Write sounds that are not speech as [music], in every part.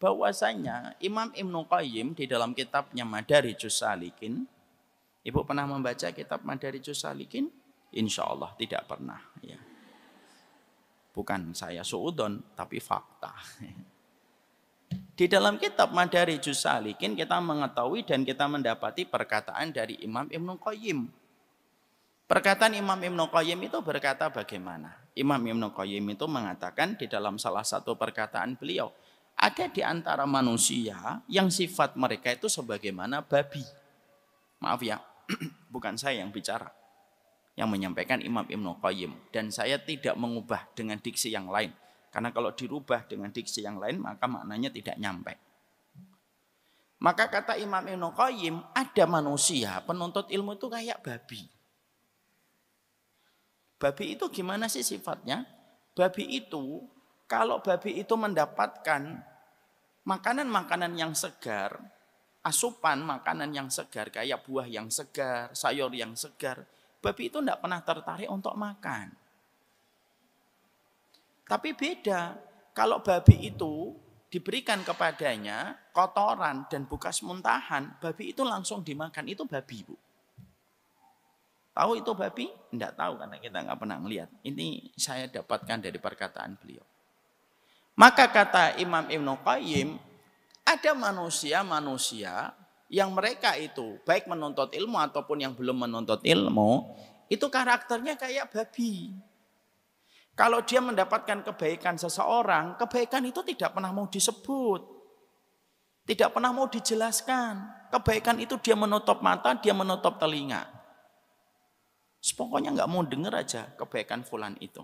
bahwasanya Imam Ibnu Qayyim di dalam kitabnya Madarijus Salikin, Ibu pernah membaca kitab Madarijus Salikin? Insya Allah tidak pernah. Ya. Bukan saya suudon, tapi fakta. Di dalam kitab Madarijus Salikin kita mengetahui dan kita mendapati perkataan dari Imam Ibnu Qayyim. Perkataan Imam Ibnu Qayyim itu berkata bagaimana? Imam Ibnu Qayyim itu mengatakan di dalam salah satu perkataan beliau, ada di antara manusia yang sifat mereka itu sebagaimana babi. Maaf ya, [clears throat] bukan saya yang bicara. Yang menyampaikan Imam Ibn Qayyim. Dan saya tidak mengubah dengan diksi yang lain. Karena kalau dirubah dengan diksi yang lain maka maknanya tidak nyampe. Maka kata Imam Ibn Qayyim, ada manusia penuntut ilmu itu kayak babi. Babi itu gimana sih sifatnya? Babi itu kalau babi itu mendapatkan Makanan-makanan yang segar, asupan makanan yang segar, kayak buah yang segar, sayur yang segar, babi itu tidak pernah tertarik untuk makan. Tapi beda, kalau babi itu diberikan kepadanya kotoran dan bekas muntahan, babi itu langsung dimakan, itu babi bu. Tahu itu babi? Tidak tahu karena kita nggak pernah melihat. Ini saya dapatkan dari perkataan beliau. Maka kata Imam Ibn Qayyim, ada manusia-manusia yang mereka itu baik menuntut ilmu ataupun yang belum menuntut ilmu, itu karakternya kayak babi. Kalau dia mendapatkan kebaikan seseorang, kebaikan itu tidak pernah mau disebut. Tidak pernah mau dijelaskan. Kebaikan itu dia menutup mata, dia menutup telinga. Pokoknya nggak mau dengar aja kebaikan fulan itu.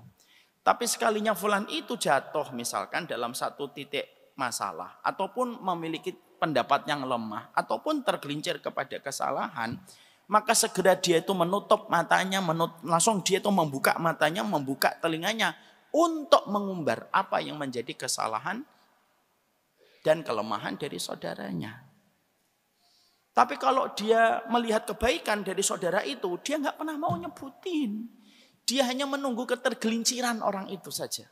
Tapi sekalinya fulan itu jatuh misalkan dalam satu titik masalah ataupun memiliki pendapat yang lemah ataupun tergelincir kepada kesalahan, maka segera dia itu menutup matanya, menut, langsung dia itu membuka matanya, membuka telinganya untuk mengumbar apa yang menjadi kesalahan dan kelemahan dari saudaranya. Tapi kalau dia melihat kebaikan dari saudara itu, dia nggak pernah mau nyebutin. Dia hanya menunggu ketergelinciran orang itu saja.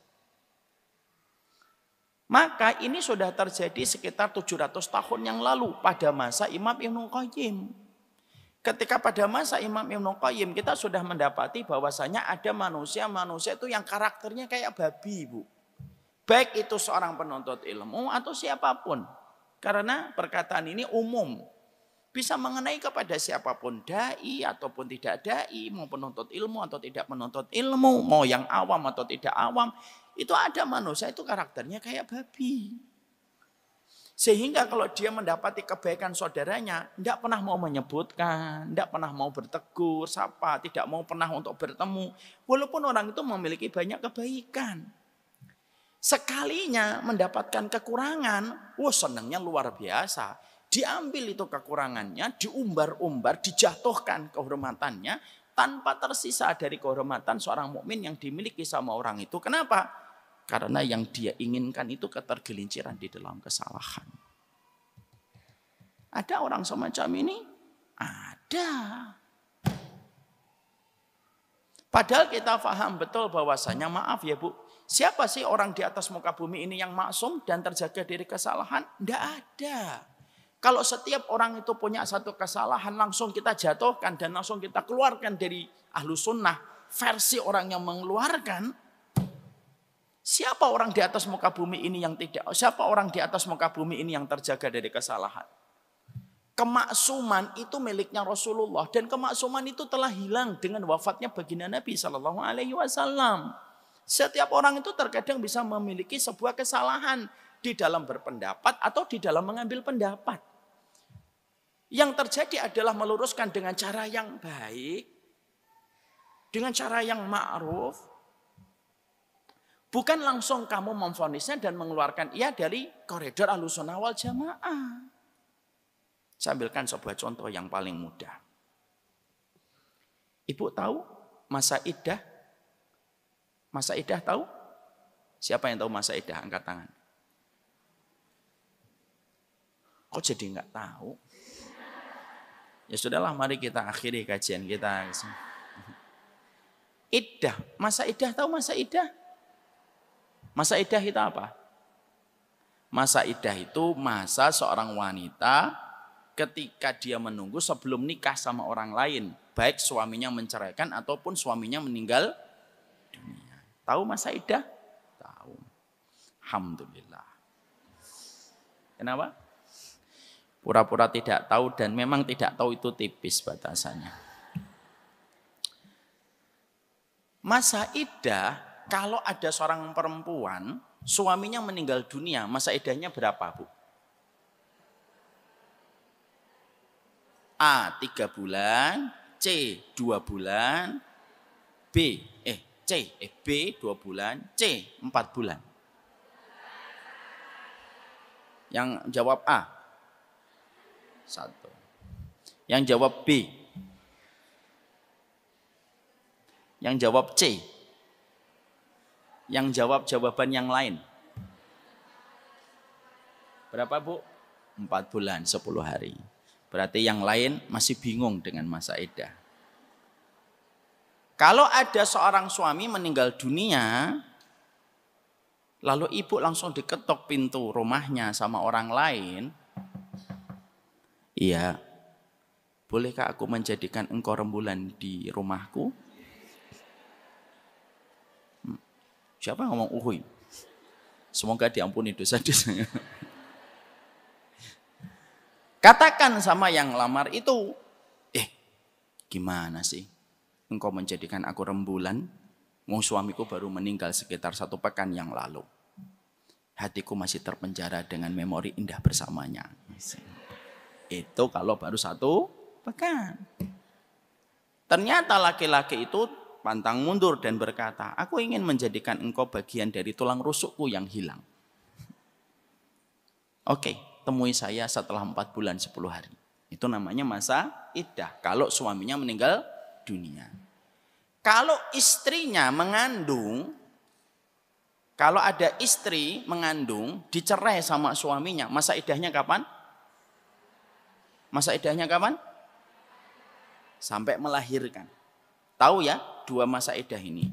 Maka ini sudah terjadi sekitar 700 tahun yang lalu pada masa Imam Ibnu Qayyim. Ketika pada masa Imam Ibnu Qayyim kita sudah mendapati bahwasanya ada manusia-manusia itu yang karakternya kayak babi, Bu. Baik itu seorang penuntut ilmu atau siapapun. Karena perkataan ini umum bisa mengenai kepada siapapun dai ataupun tidak dai, mau penuntut ilmu atau tidak menuntut ilmu, mau yang awam atau tidak awam, itu ada manusia itu karakternya kayak babi. Sehingga kalau dia mendapati kebaikan saudaranya, tidak pernah mau menyebutkan, tidak pernah mau bertegur, sapa, tidak mau pernah untuk bertemu. Walaupun orang itu memiliki banyak kebaikan. Sekalinya mendapatkan kekurangan, wah senangnya luar biasa diambil itu kekurangannya, diumbar-umbar, dijatuhkan kehormatannya tanpa tersisa dari kehormatan seorang mukmin yang dimiliki sama orang itu. Kenapa? Karena yang dia inginkan itu ketergelinciran di dalam kesalahan. Ada orang semacam ini? Ada. Padahal kita paham betul bahwasanya maaf ya Bu, siapa sih orang di atas muka bumi ini yang maksum dan terjaga dari kesalahan? Tidak ada. Kalau setiap orang itu punya satu kesalahan langsung kita jatuhkan dan langsung kita keluarkan dari ahlu sunnah. Versi orang yang mengeluarkan. Siapa orang di atas muka bumi ini yang tidak? Siapa orang di atas muka bumi ini yang terjaga dari kesalahan? Kemaksuman itu miliknya Rasulullah dan kemaksuman itu telah hilang dengan wafatnya baginda Nabi Shallallahu Alaihi Wasallam. Setiap orang itu terkadang bisa memiliki sebuah kesalahan di dalam berpendapat atau di dalam mengambil pendapat. Yang terjadi adalah meluruskan dengan cara yang baik, dengan cara yang ma'ruf, bukan langsung kamu memfonisnya dan mengeluarkan ia dari koridor alusunawal wal jamaah. Saya ambilkan sebuah contoh yang paling mudah. Ibu tahu masa idah? Masa idah tahu? Siapa yang tahu masa idah? Angkat tangan. Kok jadi nggak tahu? Ya sudahlah mari kita akhiri kajian kita. Iddah, masa idah tahu masa idah Masa idah itu apa? Masa idah itu masa seorang wanita ketika dia menunggu sebelum nikah sama orang lain, baik suaminya menceraikan ataupun suaminya meninggal Tahu masa idah Tahu. Alhamdulillah. Kenapa? pura-pura tidak tahu dan memang tidak tahu itu tipis batasannya. Masa idah kalau ada seorang perempuan suaminya meninggal dunia, masa idahnya berapa, Bu? A tiga bulan, C dua bulan, B eh C eh B dua bulan, C empat bulan. Yang jawab A, satu. Yang jawab B. Yang jawab C. Yang jawab jawaban yang lain. Berapa Bu? Empat bulan, sepuluh hari. Berarti yang lain masih bingung dengan masa edah. Kalau ada seorang suami meninggal dunia, lalu ibu langsung diketok pintu rumahnya sama orang lain, Iya. Bolehkah aku menjadikan engkau rembulan di rumahku? Hmm. Siapa Siapa ngomong uhui? Semoga diampuni dosa-dosanya. [laughs] Katakan sama yang lamar itu, eh gimana sih? Engkau menjadikan aku rembulan, mau suamiku baru meninggal sekitar satu pekan yang lalu hatiku masih terpenjara dengan memori indah bersamanya. Itu kalau baru satu pekan. Ternyata laki-laki itu pantang mundur dan berkata, aku ingin menjadikan engkau bagian dari tulang rusukku yang hilang. Oke, temui saya setelah 4 bulan 10 hari. Itu namanya masa idah. Kalau suaminya meninggal dunia. Kalau istrinya mengandung, kalau ada istri mengandung, dicerai sama suaminya, masa idahnya kapan? Masa idahnya kapan? Sampai melahirkan. Tahu ya dua masa idah ini.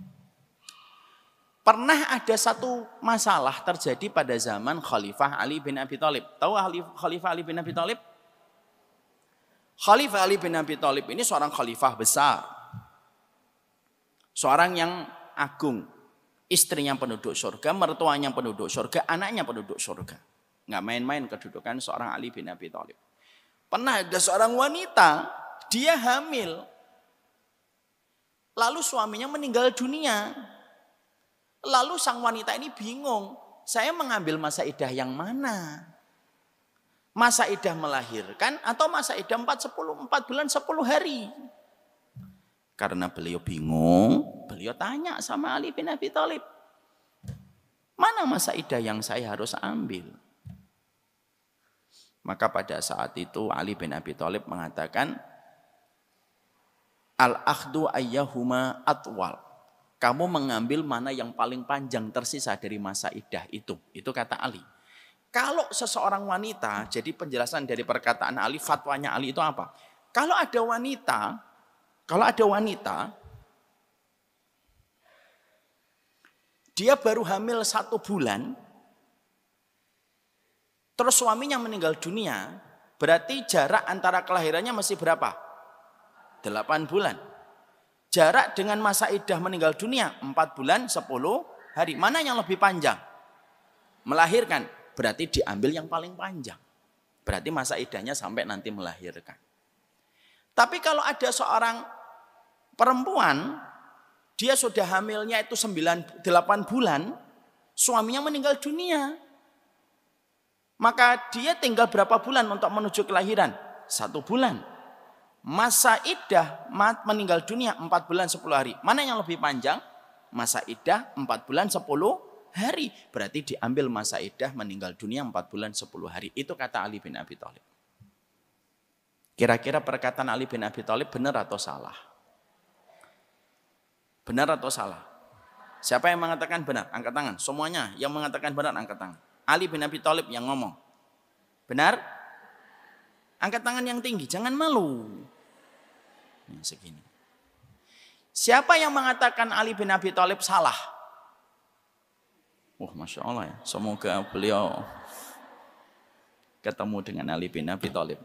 Pernah ada satu masalah terjadi pada zaman Khalifah Ali bin Abi Thalib. Tahu Khalifah Ali bin Abi Thalib? Khalifah Ali bin Abi Thalib ini seorang khalifah besar. Seorang yang agung. Istrinya penduduk surga, mertuanya penduduk surga, anaknya penduduk surga. Nggak main-main kedudukan seorang Ali bin Abi Thalib. Pernah ada seorang wanita, dia hamil. Lalu suaminya meninggal dunia. Lalu sang wanita ini bingung, saya mengambil masa idah yang mana? Masa idah melahirkan atau masa idah 4, 10, 4 bulan, 10 hari? Karena beliau bingung, beliau tanya sama Ali bin Abi Thalib. Mana masa idah yang saya harus ambil? Maka pada saat itu Ali bin Abi Thalib mengatakan Al-akhdu ayyahuma atwal. Kamu mengambil mana yang paling panjang tersisa dari masa idah itu. Itu kata Ali. Kalau seseorang wanita, jadi penjelasan dari perkataan Ali, fatwanya Ali itu apa? Kalau ada wanita, kalau ada wanita, dia baru hamil satu bulan, terus suaminya meninggal dunia, berarti jarak antara kelahirannya masih berapa? 8 bulan. Jarak dengan masa idah meninggal dunia 4 bulan 10 hari. Mana yang lebih panjang? Melahirkan. Berarti diambil yang paling panjang. Berarti masa idahnya sampai nanti melahirkan. Tapi kalau ada seorang perempuan, dia sudah hamilnya itu 9, 8 bulan, suaminya meninggal dunia. Maka dia tinggal berapa bulan untuk menuju kelahiran? Satu bulan. Masa idah meninggal dunia 4 bulan 10 hari. Mana yang lebih panjang? Masa idah 4 bulan 10 hari. Berarti diambil masa idah meninggal dunia 4 bulan 10 hari. Itu kata Ali bin Abi Thalib. Kira-kira perkataan Ali bin Abi Thalib benar atau salah? Benar atau salah? Siapa yang mengatakan benar? Angkat tangan. Semuanya yang mengatakan benar angkat tangan. Ali bin Abi Thalib yang ngomong. Benar? Angkat tangan yang tinggi, jangan malu. Nah, segini. Siapa yang mengatakan Ali bin Abi Thalib salah? Wah, masya Allah ya. Semoga beliau ketemu dengan Ali bin Abi Thalib.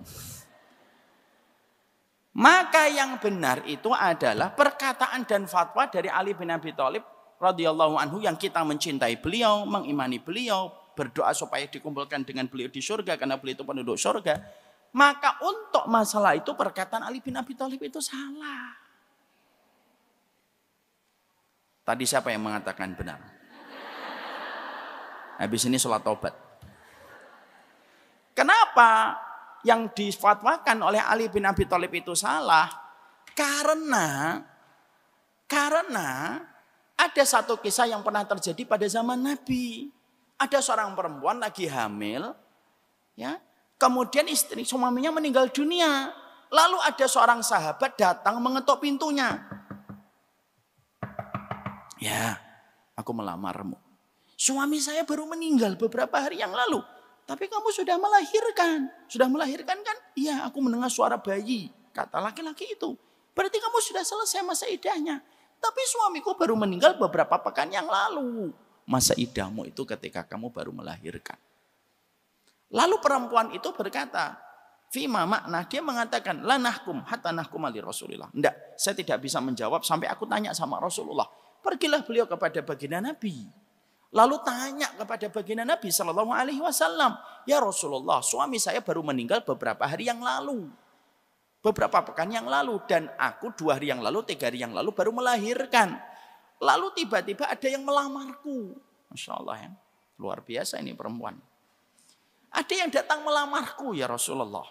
Maka yang benar itu adalah perkataan dan fatwa dari Ali bin Abi Thalib radhiyallahu anhu yang kita mencintai beliau, mengimani beliau, berdoa supaya dikumpulkan dengan beliau di surga karena beliau itu penduduk surga. Maka untuk masalah itu perkataan Ali bin Abi Thalib itu salah. Tadi siapa yang mengatakan benar? Habis ini sholat tobat. Kenapa yang difatwakan oleh Ali bin Abi Thalib itu salah? Karena karena ada satu kisah yang pernah terjadi pada zaman Nabi. Ada seorang perempuan lagi hamil, ya. Kemudian istri suaminya meninggal dunia. Lalu ada seorang sahabat datang mengetuk pintunya. Ya, aku melamarmu. Suami saya baru meninggal beberapa hari yang lalu. Tapi kamu sudah melahirkan. Sudah melahirkan kan? Iya, aku mendengar suara bayi. Kata laki-laki itu. Berarti kamu sudah selesai masa idahnya. Tapi suamiku baru meninggal beberapa pekan yang lalu masa idahmu itu ketika kamu baru melahirkan. Lalu perempuan itu berkata, Fima makna, dia mengatakan, lanahkum hatta nahkum ali Rasulillah. tidak saya tidak bisa menjawab sampai aku tanya sama Rasulullah. Pergilah beliau kepada baginda Nabi. Lalu tanya kepada baginda Nabi Shallallahu Alaihi Wasallam, ya Rasulullah, suami saya baru meninggal beberapa hari yang lalu, beberapa pekan yang lalu, dan aku dua hari yang lalu, tiga hari yang lalu baru melahirkan. Lalu tiba-tiba ada yang melamarku. Masya Allah ya. Luar biasa ini perempuan. Ada yang datang melamarku ya Rasulullah.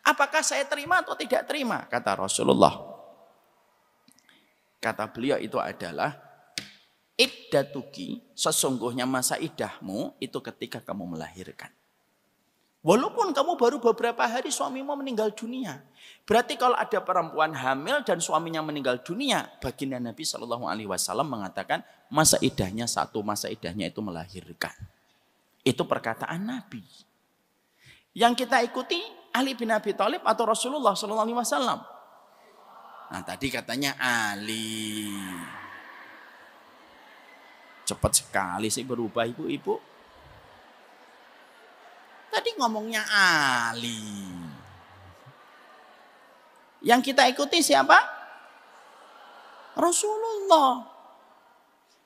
Apakah saya terima atau tidak terima? Kata Rasulullah. Kata beliau itu adalah iddatuki, sesungguhnya masa idahmu itu ketika kamu melahirkan. Walaupun kamu baru beberapa hari suamimu meninggal dunia. Berarti kalau ada perempuan hamil dan suaminya meninggal dunia, baginda Nabi saw mengatakan masa idahnya satu, masa idahnya itu melahirkan. Itu perkataan Nabi. Yang kita ikuti Ali bin Abi Thalib atau Rasulullah saw. Nah tadi katanya Ali. Cepat sekali sih berubah ibu-ibu. Tadi ngomongnya Ali. Yang kita ikuti siapa? Rasulullah.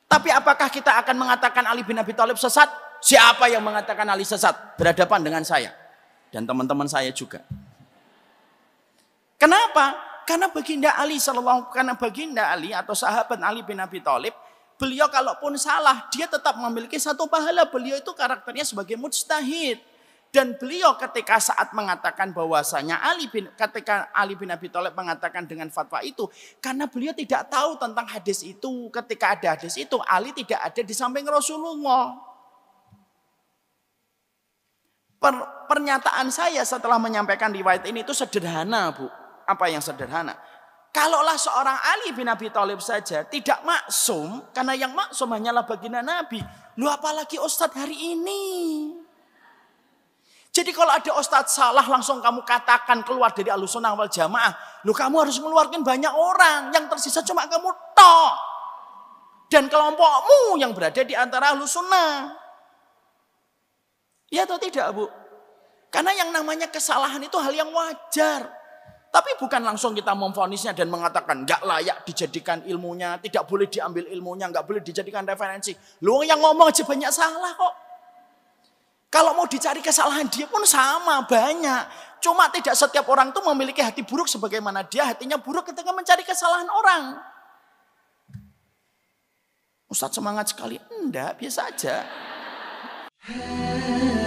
Tapi apakah kita akan mengatakan Ali bin Abi Thalib sesat? Siapa yang mengatakan Ali sesat? Berhadapan dengan saya dan teman-teman saya juga. Kenapa? Karena baginda Ali sallallahu karena baginda Ali atau sahabat Ali bin Abi Thalib beliau kalaupun salah dia tetap memiliki satu pahala beliau itu karakternya sebagai mujtahid dan beliau ketika saat mengatakan bahwasanya Ali bin ketika Ali bin Abi Thalib mengatakan dengan fatwa itu karena beliau tidak tahu tentang hadis itu. Ketika ada hadis itu Ali tidak ada di samping Rasulullah. Per, pernyataan saya setelah menyampaikan riwayat ini itu sederhana, Bu. Apa yang sederhana? Kalaulah seorang Ali bin Abi Thalib saja tidak maksum, karena yang maksum hanyalah baginda Nabi. Lu apalagi Ustadz hari ini. Jadi kalau ada ustadz salah langsung kamu katakan keluar dari alusunah wal jamaah. Lu kamu harus mengeluarkan banyak orang. Yang tersisa cuma kamu tok. Dan kelompokmu yang berada di antara alusunah. Iya atau tidak bu? Karena yang namanya kesalahan itu hal yang wajar. Tapi bukan langsung kita memfonisnya dan mengatakan nggak layak dijadikan ilmunya, tidak boleh diambil ilmunya, nggak boleh dijadikan referensi. Lu yang ngomong aja banyak salah kok. Kalau mau dicari kesalahan dia pun sama, banyak. Cuma tidak setiap orang itu memiliki hati buruk sebagaimana dia hatinya buruk ketika mencari kesalahan orang. Ustadz semangat sekali. Enggak, biasa aja.